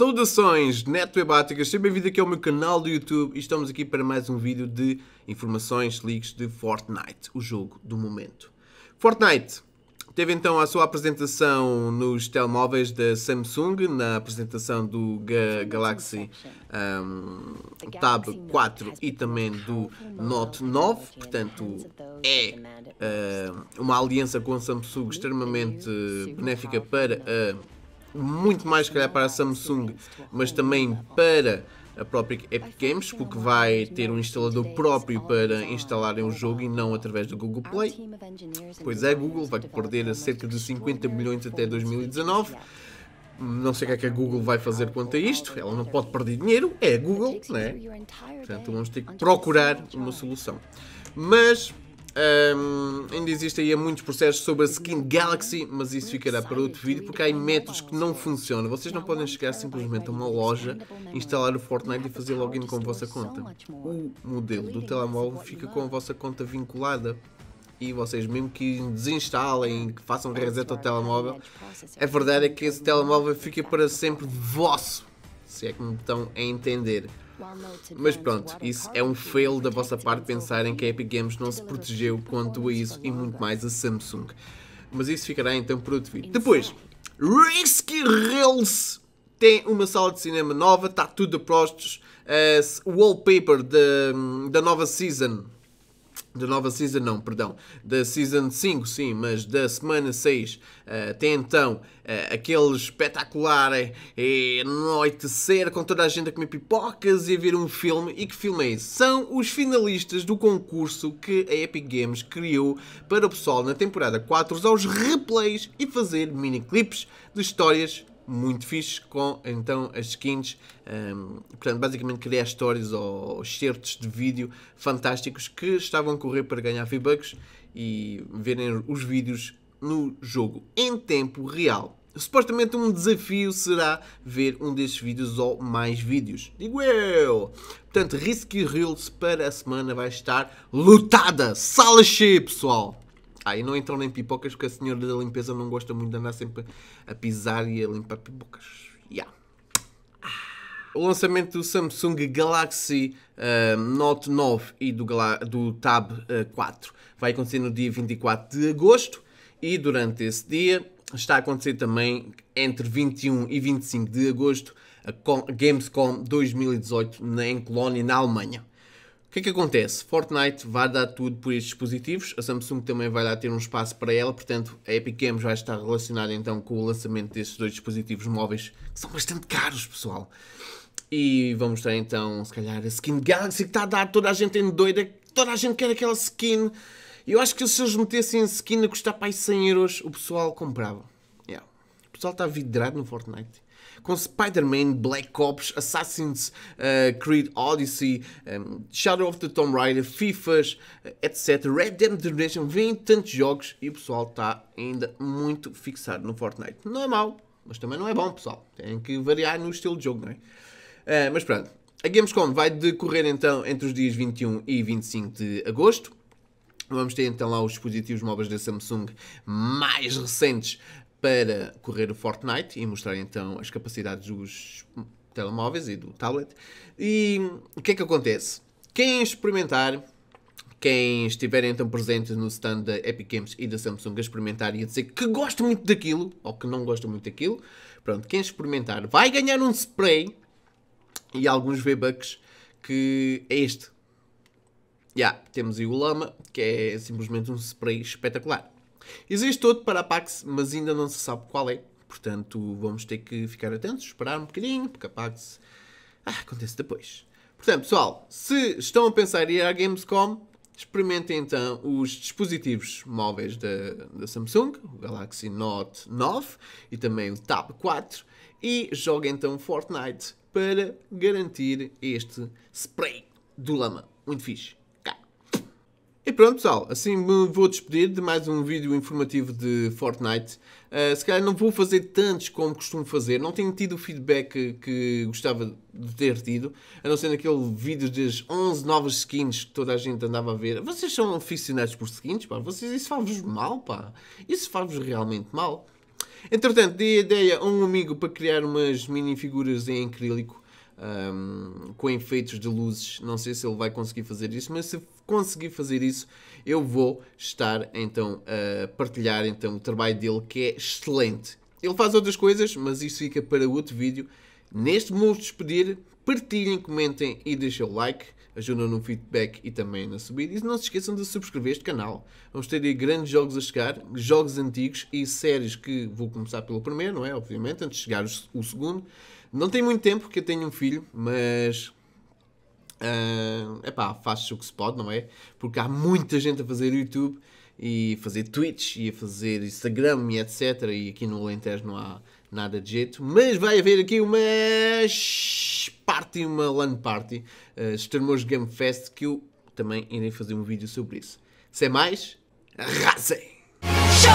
Saudações netoebáticas, seja bem-vindo aqui ao meu canal do YouTube e estamos aqui para mais um vídeo de informações, leaks de Fortnite, o jogo do momento. Fortnite teve então a sua apresentação nos telemóveis da Samsung, na apresentação do Ga Galaxy um, Tab 4 e também do Note 9, portanto é uh, uma aliança com a Samsung extremamente benéfica para a muito mais calhar para a Samsung, mas também para a própria Epic Games, porque vai ter um instalador próprio para instalarem o jogo e não através do Google Play. Pois é, Google vai perder cerca de 50 milhões até 2019. Não sei o que é que a Google vai fazer quanto a isto. Ela não pode perder dinheiro, é a Google, né? Portanto, vamos ter que procurar uma solução. Mas um, ainda existem aí muitos processos sobre a Skin Galaxy, mas isso ficará para outro vídeo porque há aí métodos que não funcionam. Vocês não podem chegar simplesmente a uma loja, instalar o Fortnite e fazer login com a vossa conta. O modelo do telemóvel fica com a vossa conta vinculada e vocês mesmo que desinstalem, que façam reset ao telemóvel, a verdade é que esse telemóvel fica para sempre vosso, se é que me estão a entender. Mas pronto, isso é um fail da vossa parte pensarem que a Epic Games não se protegeu quanto a isso e muito mais a Samsung. Mas isso ficará então para outro vídeo. Depois, Risky Reels tem uma sala de cinema nova, está tudo a prostos. Uh, wallpaper da, da nova season da nova Season, não, perdão, da Season 5, sim, mas da Semana 6, uh, tem então uh, aquele espetacular uh, anoitecer com toda a gente a comer pipocas e a ver um filme. E que filme é esse? São os finalistas do concurso que a Epic Games criou para o pessoal na temporada 4 usar os replays e fazer mini clips de histórias muito fixe com então as skins. Um, portanto, basicamente criar stories ou certos de vídeo fantásticos que estavam a correr para ganhar V-Bucks e verem os vídeos no jogo em tempo real. Supostamente um desafio será ver um destes vídeos ou mais vídeos. Digo eu! Portanto, Risky Reels para a semana vai estar lutada! Sala cheia, pessoal! Ah, e não entram nem pipocas porque a senhora da limpeza não gosta muito de andar sempre a pisar e a limpar pipocas. Yeah. O lançamento do Samsung Galaxy uh, Note 9 e do, do Tab uh, ah, 4 vai acontecer no dia 24 de agosto e durante esse dia está a acontecer também entre 21 e 25 de agosto a Gamescom 2018 na, em Colónia, na Alemanha. O que é que acontece? Fortnite vai dar tudo por estes dispositivos, a Samsung também vai dar ter um espaço para ela, portanto a Epic Games vai estar relacionada então com o lançamento destes dois dispositivos móveis, que são bastante caros, pessoal. E vamos ter então, se calhar, a skin Galaxy que está a dar toda a gente em doida, toda a gente quer aquela skin. Eu acho que se eles metessem a skin a custar para aí 100 euros, o pessoal comprava pessoal está vidrado no Fortnite. Com Spider-Man, Black Ops, Assassin's uh, Creed Odyssey, um, eh, Shadow of the Tomb Raider, FIFAs, uh, eh, etc. Red Dead Redemption, vem tantos jogos e o pessoal está ainda muito fixado no Fortnite. Não é mau, mas também não é bom, pessoal. Tem que variar no estilo de jogo, não é? Uh, mas pronto, a Gamescom vai decorrer então entre os dias 21 e 25 de agosto. Vamos ter então lá os dispositivos móveis da Samsung mais recentes para correr o Fortnite e mostrar então as capacidades dos telemóveis e do tablet. E o que é que acontece? Quem experimentar, quem estiver então presente no stand da Epic Games e da Samsung a experimentar e a dizer que gosta muito daquilo ou que não gosta muito daquilo, pronto, quem experimentar vai ganhar um spray e alguns V-Bucks que é este. Já, yeah, temos aí o Lama, que é simplesmente um spray espetacular. Existe outro para a Pax, mas ainda não se sabe qual é. Portanto, vamos ter que ficar atentos, esperar um bocadinho, porque a Pax ah, acontece depois. Portanto, pessoal, se estão a pensar em ir à Gamescom, experimentem então os dispositivos móveis da, da Samsung, o Galaxy Note 9 e também o Tab 4, e joguem então Fortnite para garantir este spray do lama. Muito fixe. E pronto, pessoal, assim me vou despedir de mais um vídeo informativo de Fortnite. Uh, se calhar não vou fazer tantos como costumo fazer, não tenho tido o feedback que gostava de ter tido, a não ser naquele vídeo das 11 novas skins que toda a gente andava a ver. Vocês são aficionados por skins, pá? Vocês, isso faz-vos mal, pá? Isso faz-vos realmente mal. Entretanto, dei a ideia a um amigo para criar umas minifiguras em acrílico um, com efeitos de luzes. Não sei se ele vai conseguir fazer isso, mas se conseguir fazer isso, eu vou estar então a partilhar então o trabalho dele que é excelente. Ele faz outras coisas, mas isso fica para outro vídeo. Neste momento despedir. Partilhem, comentem e deixem o like ajudam no feedback e também na subida. E não se esqueçam de subscrever este canal. Vamos ter aí grandes jogos a chegar, jogos antigos e séries que vou começar pelo primeiro, não é? Obviamente, antes de chegar o segundo. Não tem muito tempo porque eu tenho um filho, mas é uh, epá, faz-se o que se pode, não é? Porque há muita gente a fazer YouTube e a fazer Twitch e a fazer Instagram e etc. E aqui no Alentejo não há nada de jeito, mas vai haver aqui uma party, uma LAN party, uh, eh, Extremos Game Fest, que eu também irei fazer um vídeo sobre isso. Sem mais, arrasem! Show